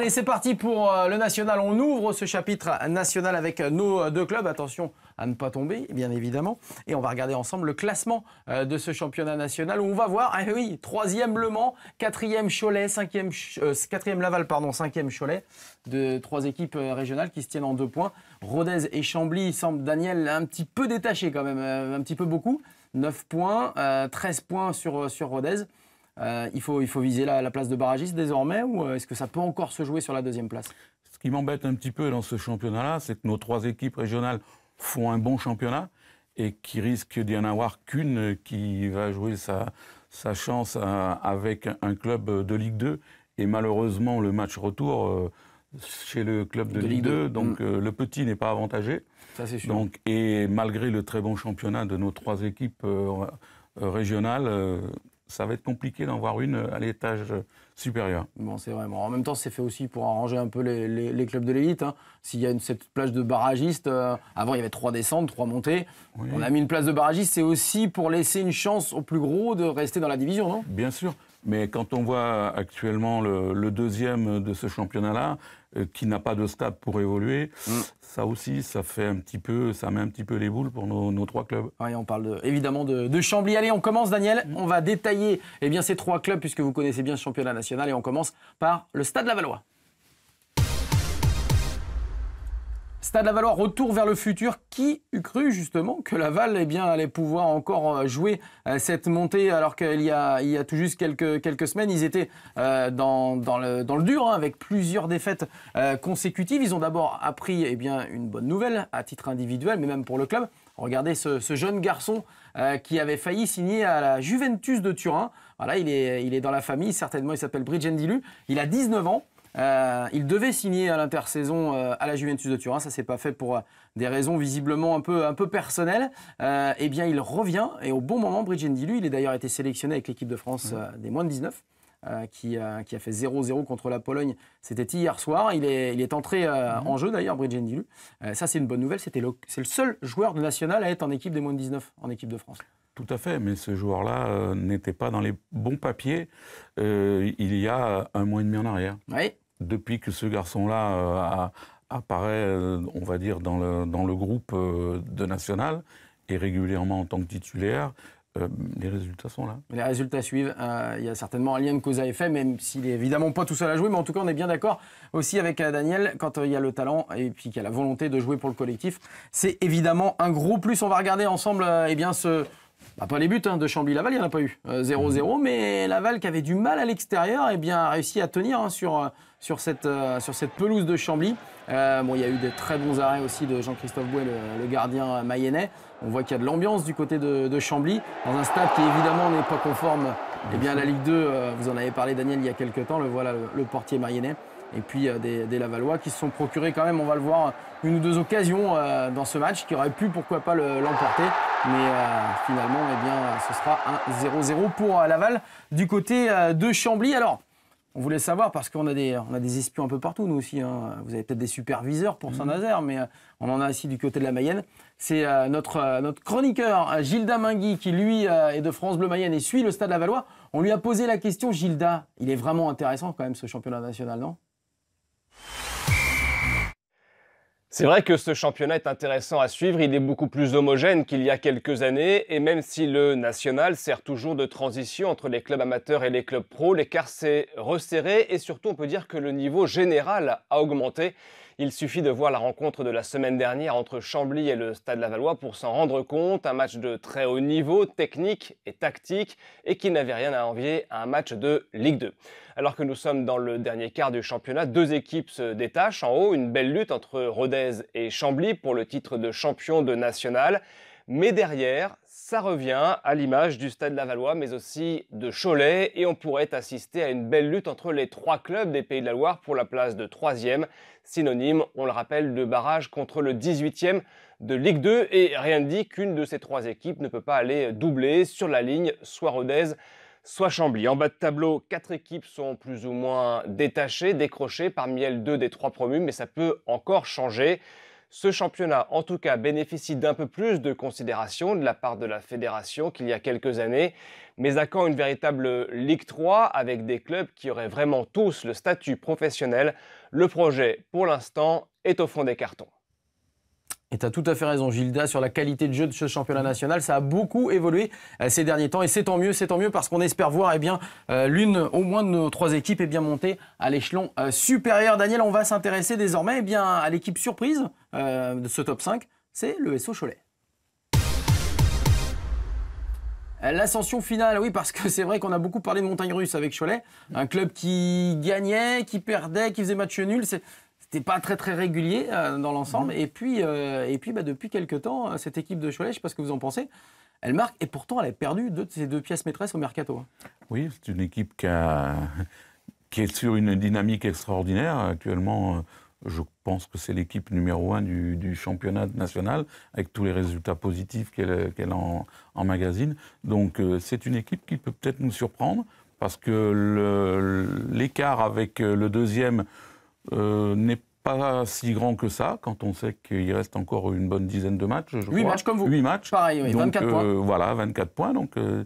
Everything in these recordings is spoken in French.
Allez, c'est parti pour euh, le national. On ouvre ce chapitre national avec euh, nos euh, deux clubs. Attention à ne pas tomber, bien évidemment. Et on va regarder ensemble le classement de ce championnat national on va voir, ah oui, troisième Le Mans, quatrième Cholet, cinquième, quatrième Laval, pardon, cinquième Cholet, de trois équipes régionales qui se tiennent en deux points. Rodez et Chambly semblent, Daniel, un petit peu détaché quand même, un petit peu beaucoup. 9 points, treize 13 points sur, sur Rodez. Euh, il, faut, il faut viser la, place de barragiste désormais ou euh, est-ce que ça peut encore se jouer sur la deuxième place Ce qui m'embête un petit peu dans ce championnat-là, c'est que nos trois équipes régionales font un bon championnat et qui risque d'y en avoir qu'une qui va jouer sa, chance euh, avec un club de Ligue 2. Et malheureusement, le match retour chez le club de, Ligue 2, donc mm. le petit n'est pas avantagé. Ça, c'est Donc, et malgré le très bon championnat de nos trois équipes régionales, ça va être compliqué d'en voir une euh, à l'étage euh, supérieur. Bon, c'est vraiment. En même temps, c'est fait aussi pour arranger un peu les, clubs de l'élite. Hein. S'il y a une, cette plage de barragiste, euh, avant il y avait trois descentes, trois montées. On a mis une place de barragiste, c'est aussi pour laisser une chance au plus gros de rester dans la division, non Bien sûr. Mais quand on voit actuellement le, deuxième de ce championnat-là, euh, qui n'a pas de stade pour évoluer, mm. ça aussi, ça fait un petit peu, ça met un petit peu les boules pour nos, trois clubs. Oui, on parle évidemment de, Chambly. Allez, on commence, Daniel. Mm. On va détailler eh bien, ces trois clubs, puisque vous connaissez bien ce championnat national. Et on commence par le Stade Lavallois. Stade Lavallois, retour vers le futur. Qui eût cru justement que Laval eh bien, allait pouvoir encore euh, jouer euh, cette montée alors qu'il y a, tout juste quelques, semaines, ils étaient euh, dans, le, dur hein, avec plusieurs défaites consécutives. Ils ont d'abord appris eh bien, une bonne nouvelle à titre individuel, mais même pour le club. Regardez ce, jeune garçon qui avait failli signer à la Juventus de Turin. Voilà, il est, il est dans la famille, certainement, il s'appelle Dilu. Il a 19 ans. Euh, il devait signer à l'intersaison euh, à la Juventus de Turin, ça s'est pas fait pour euh, des raisons visiblement un peu, un peu personnelles. eh bien, il revient et au bon moment, Dilu, il a d'ailleurs été sélectionné avec l'équipe de France des moins de 19. Qui, qui, a fait 0-0 contre la Pologne, c'était hier soir. Il est, il est entré en jeu d'ailleurs, Bridgendilu. ça, c'est une bonne nouvelle. C'était c'est le seul joueur de national à être en équipe des moins de 19, en équipe de France. Tout à fait, mais ce joueur-là euh, n'était pas dans les bons papiers euh, il y a un mois et demi en arrière. Oui. Depuis que ce garçon-là euh, apparaît, on va dire, dans le, dans le groupe de National, et régulièrement en tant que titulaire, les résultats sont là. Les résultats suivent. il y a certainement un lien de cause à effet, même s'il n'est évidemment pas tout seul à jouer. Mais en tout cas, on est bien d'accord aussi avec Daniel. Quand il y a le talent et puis qu'il y a la volonté de jouer pour le collectif, c'est évidemment un gros plus. On va regarder ensemble et eh bien, ce, bah, pas les buts hein, de Chambly-Laval, il n'y en a pas eu. 0-0, euh, mmh. mais Laval qui avait du mal à l'extérieur, eh bien, a réussi à tenir hein, sur, euh, sur, cette, euh, sur cette pelouse de Chambly. bon, il y a eu des très bons arrêts aussi de Jean-Christophe Bouet, le, gardien mayennais. On voit qu'il y a de l'ambiance du côté de, Chambly, dans un stade qui évidemment n'est pas conforme eh bien, à la Ligue 2. vous en avez parlé, Daniel, il y a quelques temps, le, voilà, le, portier mayennais et puis des, des, Lavallois qui se sont procurés quand même, on va le voir, une ou deux occasions dans ce match qui auraient pu pourquoi pas l'emporter. Mais euh, finalement, eh bien, ce sera un 0-0 pour euh, Laval du côté euh, de Chambly. Alors, on voulait savoir parce qu'on a des, on a des espions un peu partout, nous aussi. Hein. Vous avez peut-être des superviseurs pour mhm. Saint-Nazaire, mais on en a aussi du côté de la Mayenne. C'est notre, notre chroniqueur, Gilda Mingui, qui lui est de France Bleu Mayenne et suit le stade Lavallois. On lui a posé la question, Gilda, il est vraiment intéressant quand même ce championnat national, non C'est vrai que ce championnat est intéressant à suivre, il est beaucoup plus homogène qu'il y a quelques années, et même si le national sert toujours de transition entre les clubs amateurs et les clubs pro, l'écart s'est resserré, et surtout on peut dire que le niveau général a augmenté. Il suffit de voir la rencontre de la semaine dernière entre Chambly et le Stade Lavallois pour s'en rendre compte, un match de très haut niveau, technique et tactique, et qui n'avait rien à envier à un match de Ligue 2. Alors que nous sommes dans le dernier quart du championnat, deux équipes se détachent en haut, une belle lutte entre Rodez et Chambly pour le titre de champion de national. Mais derrière, ça revient à l'image du Stade Lavallois, mais aussi de Cholet, et on pourrait assister à une belle lutte entre les trois clubs des Pays de la Loire pour la place de troisième, synonyme, on le rappelle, de barrage contre le 18e de Ligue 2, et rien ne dit qu'une de ces trois équipes ne peut pas aller doubler sur la ligne, soit Rodez, soit Chambly. En bas de tableau, quatre équipes sont plus ou moins détachées, décrochées, parmi elles deux des trois promus, mais ça peut encore changer. Ce championnat, en tout cas, bénéficie d'un peu plus de considération de la part de la fédération qu'il y a quelques années. Mais à quand une véritable Ligue 3 avec des clubs qui auraient vraiment tous le statut professionnel Le projet, pour l'instant, est au fond des cartons. Et tu as tout à fait raison, Gilda, sur la qualité de jeu de ce championnat national. Ça a beaucoup évolué euh, ces derniers temps et c'est tant mieux, c'est tant mieux parce qu'on espère voir eh euh, l'une au moins de nos trois équipes eh bien, monter à l'échelon euh, supérieur. Daniel, on va s'intéresser désormais eh bien, à l'équipe surprise de ce top 5, c'est le SO Cholet. L'ascension finale, oui, parce que c'est vrai qu'on a beaucoup parlé de montagne russe avec Cholet, un club qui gagnait, qui perdait, qui faisait match nul c'était pas très très régulier euh, dans l'ensemble. Mhm. Et puis, euh, et puis bah, depuis quelques temps, euh, cette équipe de Cholet, je sais pas ce que vous en pensez, elle marque et pourtant elle a perdu deux de ses deux pièces maîtresses au mercato. Hein. Oui, c'est une équipe qui, qui, est sur une dynamique extraordinaire. Actuellement, je pense que c'est l'équipe numéro un du, championnat national, avec tous les résultats positifs qu'elle qu en, en, magazine. Donc c'est une équipe qui peut peut-être nous surprendre, parce que l'écart avec le deuxième euh, n'est pas si grand que ça, quand on sait qu'il reste encore une bonne dizaine de matchs. Je 8 matchs comme vous. matchs. Pareil, 24 euh, points. Voilà, 24 points. Donc, euh,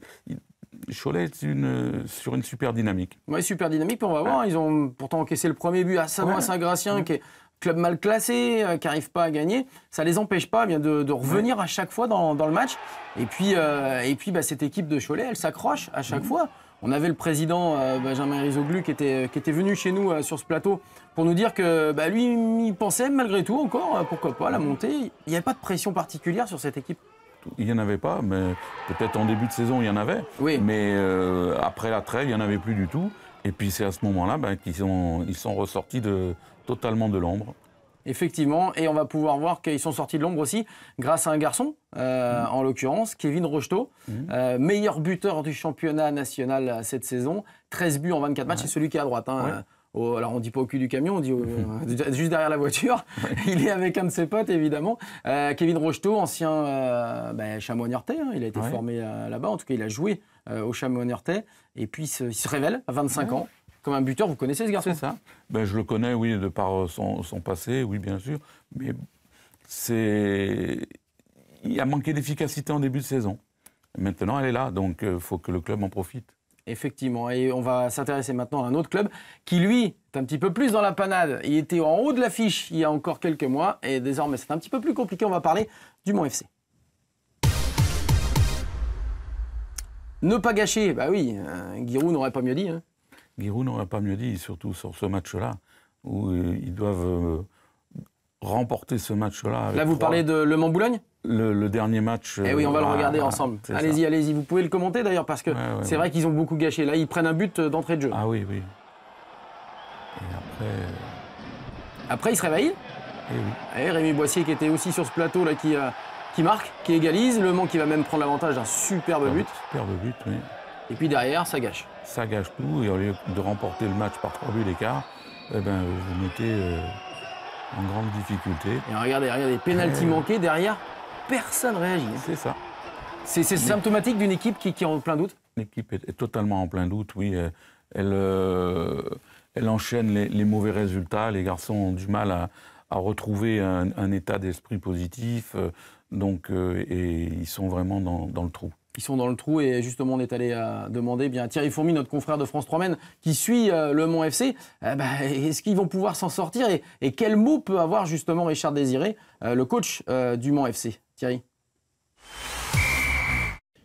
Cholet est une, sur une super dynamique. Oui, super dynamique. pour on va voir, ils ont pourtant encaissé le premier but à Saint-Gratien, mm. qui est club mal classé, qui n'arrive pas à gagner. Ça ne les empêche pas eh bien, de, revenir à chaque fois dans, le match. Et puis, et puis bah, cette équipe de Cholet, elle s'accroche à chaque mm. fois. On avait le président euh, Benjamin Rizoglu qui était, qui était venu chez nous euh, sur ce plateau pour nous dire que bah, lui, il pensait malgré tout encore, euh, pourquoi pas, la montée. Il n'y avait pas de pression particulière sur cette équipe il n'y en avait pas, mais peut-être en début de saison, il y en avait. Oui. Mais après la trêve, il n'y en avait plus du tout. Et puis c'est à ce moment-là bah, qu'ils sont, ils sont ressortis totalement de l'ombre. Effectivement, et on va pouvoir voir qu'ils sont sortis de l'ombre aussi grâce à un garçon, euh, mm. en l'occurrence, Kevin Rocheteau, mm. euh, meilleur buteur du championnat national cette saison, 13 buts en 24 matchs, c'est celui qui est à droite. Hein. alors on dit pas au cul du camion, on dit euh, juste derrière la voiture. Il est avec un de ses potes évidemment. Kevin Rocheteau, ancien chameau ben, chamois hein. il a été formé là-bas, en tout cas il a joué au chamois et puis il se révèle à 25 ans comme un buteur. Vous connaissez ce garçon ça. Ben, je le connais, oui, de par euh, son, passé, oui, bien sûr. Mais c'est. Il a manqué d'efficacité en début de saison. Maintenant, elle est là, donc il euh, faut que le club en profite. Effectivement. Et on va s'intéresser maintenant à un autre club qui, lui, est un petit peu plus dans la panade. Il était en haut de l'affiche il y a encore quelques mois et désormais c'est un petit peu plus compliqué. On va parler du Mont FC. Ne pas gâcher, bah oui, euh, Giroud n'aurait pas mieux dit. Hein. Giroud n'aurait pas mieux dit, surtout sur ce match-là, où euh, ils doivent euh, remporter ce match-là. Là, vous parlez de Le Mans-Boulogne le, dernier match. Eh oui, on va le regarder ensemble. Allez-y, allez-y. Vous pouvez le commenter d'ailleurs, parce que c'est vrai qu'ils ont beaucoup gâché. Là, ils prennent un but euh, d'entrée de jeu. Ah oui, oui. Et après. Après, ils se réveillent. Et eh oui. Eh, Rémi Boissier, qui était aussi sur ce plateau, là, qui, qui marque, qui égalise. Le Mans qui va même prendre l'avantage d'un superbe ah but. Superbe but, oui. Et puis derrière, ça gâche ça gâche tout. Et au lieu de remporter le match par trois buts d'écart, eh ben, vous mettez euh, en grande difficulté. Et regardez, regardez, pénalty manqué derrière, personne ne réagit. Hein. C'est ça. C'est symptomatique d'une équipe qui, est en plein doute L'équipe est, totalement en plein doute, oui. Euh, elle, euh, elle, enchaîne les, mauvais résultats. Les garçons ont du mal à, retrouver un, état d'esprit positif. donc, et ils sont vraiment dans le trou ils sont dans le trou et justement on est allé euh, demander eh bien Thierry Fourmi, notre confrère de France 3 qui suit euh, le Mont FC, eh ben, est-ce qu'ils vont pouvoir s'en sortir et, quel mot peut avoir justement Richard Désiré, euh, le coach du Mont FC Thierry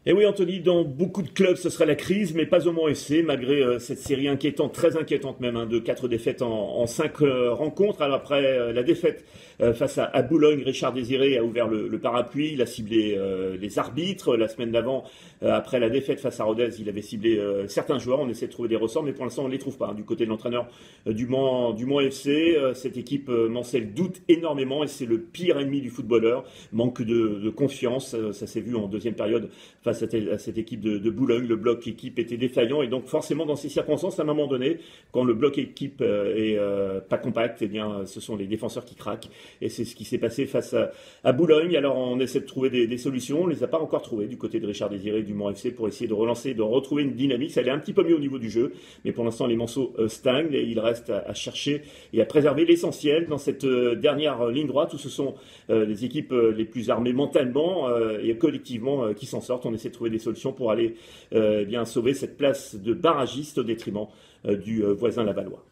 et oui, Anthony, dans beaucoup de clubs, ce serait la crise, mais pas au Mont FC, malgré euh, cette série inquiétante, très inquiétante même, hein, de quatre défaites en, en cinq euh, rencontres. Alors après euh, la défaite face à, Boulogne, Richard Désiré a ouvert le, parapluie, il a ciblé les arbitres. La semaine d'avant, après la défaite face à Rodez, il avait ciblé certains joueurs. On essaie de trouver des ressorts, mais pour l'instant, on ne les trouve pas. Hein, du côté de l'entraîneur du, mont FC, cette équipe mancelle doute énormément et c'est le pire ennemi du footballeur. Manque de, de confiance, ça s'est vu en deuxième période face cette, à cette équipe de, Boulogne. Le bloc équipe était défaillant et donc forcément dans ces circonstances, à un moment donné, quand le bloc équipe euh, est euh, pas compact, eh bien ce sont les défenseurs qui craquent et c'est ce qui s'est passé face à, Boulogne. Alors on essaie de trouver des, solutions, on les a pas encore trouvées du côté de Richard Désiré du Mont FC pour essayer de relancer, de retrouver une dynamique. Ça allait un petit peu mieux au niveau du jeu, mais pour l'instant les morceaux euh, stagnent et il reste à, chercher et à préserver l'essentiel dans cette dernière ligne droite où ce sont les équipes les plus armées mentalement et collectivement qui s'en sortent. On essaie de trouver des solutions pour aller euh, eh bien sauver cette place de barragiste au détriment euh, du euh, voisin Lavallois.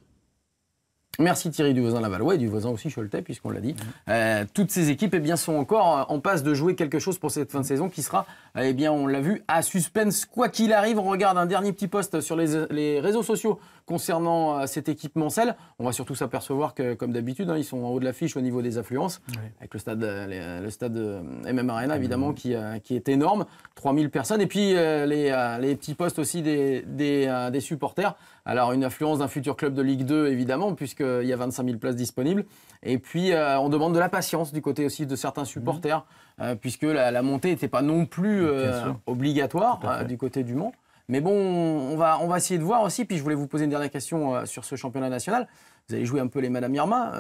Merci Thierry du voisin Lavalois et du voisin aussi Choletais, puisqu'on l'a dit. Mhm. Euh, toutes ces équipes eh bien, sont encore en passe de jouer quelque chose pour cette fin de saison qui sera, eh bien, on l'a vu, à suspense. Quoi qu'il arrive, on regarde un dernier petit post sur les, réseaux sociaux concernant euh, cette équipe Mancel. On va surtout s'apercevoir que, comme d'habitude, hein, ils sont en haut de l'affiche au niveau des affluences, avec le stade, euh, le stade MM Arena, évidemment, qui, est énorme, 3000 personnes. Et puis les, petits posts aussi des supporters. Alors une influence d'un futur club de Ligue 2 évidemment puisqu'il y a 25 000 places disponibles. Et puis euh, on demande de la patience du côté aussi de certains supporters mhm. euh, puisque la, montée n'était pas non plus euh, obligatoire du côté du Mans. Mais bon, on va, on va essayer de voir aussi. Puis je voulais vous poser une dernière question sur ce championnat national. Vous avez joué un peu les Madame Irma.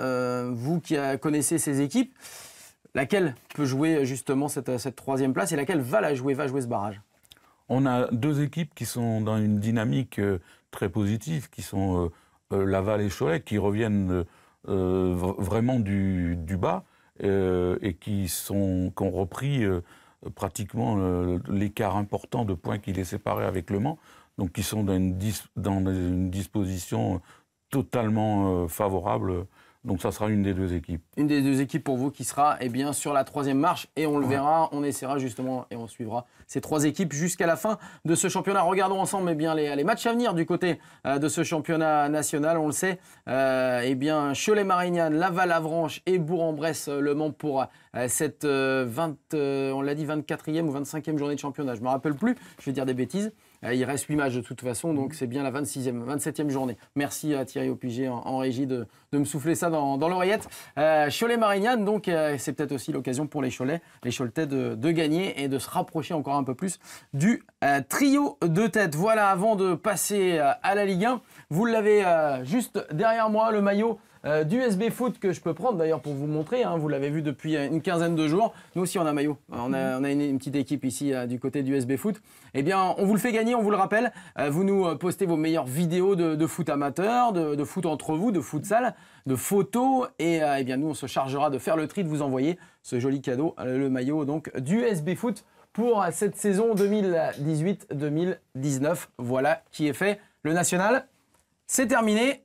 vous qui connaissez ces équipes, laquelle peut jouer justement cette, cette troisième place et laquelle va la jouer, va jouer ce barrage on a deux équipes qui sont dans une dynamique très positifs, qui sont euh, euh, Laval et Cholet, qui reviennent euh, vraiment du, bas et qui, sont, qui ont repris pratiquement l'écart important de points qui les séparait avec Le Mans, donc qui sont dans une, dans une disposition totalement favorable donc ça sera une des deux équipes. Une des deux équipes pour vous qui sera eh bien, sur la troisième marche et on le verra, on essaiera justement et on suivra ces trois équipes jusqu'à la fin de ce championnat. Regardons ensemble eh bien, les, matchs à venir du côté euh, de ce championnat national. On le sait, euh, eh bien, Cholet-Marignane, laval Avranche et Bourg-en-Bresse-Le euh, Mans pour cette on l'a dit 24e ou 25e journée de championnat. Je ne me rappelle plus, je vais dire des bêtises. Euh, il reste 8 matchs de toute façon, donc mhm. c'est bien la 26e, 27e journée. Merci à euh, Thierry Opigé en, régie de, me souffler ça dans, l'oreillette. Euh, Cholet-Marignane, donc c'est peut-être aussi l'occasion pour les Cholets, les Choletais de, gagner et de se rapprocher encore un peu plus du trio de tête. Voilà, avant de passer à la Ligue 1, vous l'avez juste derrière moi, le maillot euh, du Foot que je peux prendre d'ailleurs pour vous montrer. Hein, vous l'avez vu depuis euh, une quinzaine de jours. Nous aussi, on a maillot. Euh, on a, mhm. une, petite équipe ici du côté du USB Foot. Eh bien, on vous le fait gagner, on vous le rappelle. vous nous postez vos meilleures vidéos de, foot amateur, de, foot entre vous, de salle de photos. Et eh bien, nous, on se chargera de faire le tri, de vous envoyer ce joli cadeau, le maillot donc du USB Foot pour cette saison 2018-2019. Voilà qui est fait. Le national, c'est terminé.